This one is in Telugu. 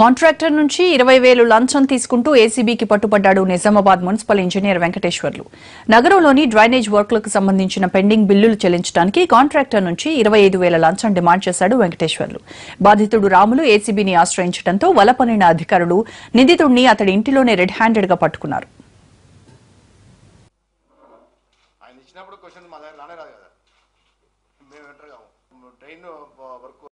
కాంట్రాక్టర్ నుంచి ఇరవై వేలు లంచం తీసుకుంటూ ఏసీబీకి పట్టుపడ్డాడు నిజామాబాద్ మున్సిపల్ ఇంజనీర్ వెంకటేశ్వర్లు నగరంలోని డ్రైనేజ్ వర్క్లకు సంబంధించిన పెండింగ్ బిల్లులు చెల్లించడానికి కాంట్రాక్టర్ నుంచి ఇరవై ఐదు వేల లంచం డిమాండ్ చేశాడు వెంకటేశ్వర్లు బాధితుడు రాములు ఏసీబీని ఆశ్రయించడంతో వలపనిన అధికారులు నిందితుడిని అతడి ఇంటిలోనే రెడ్ హ్యాండెడ్ గా పట్టుకున్నారు వర్క్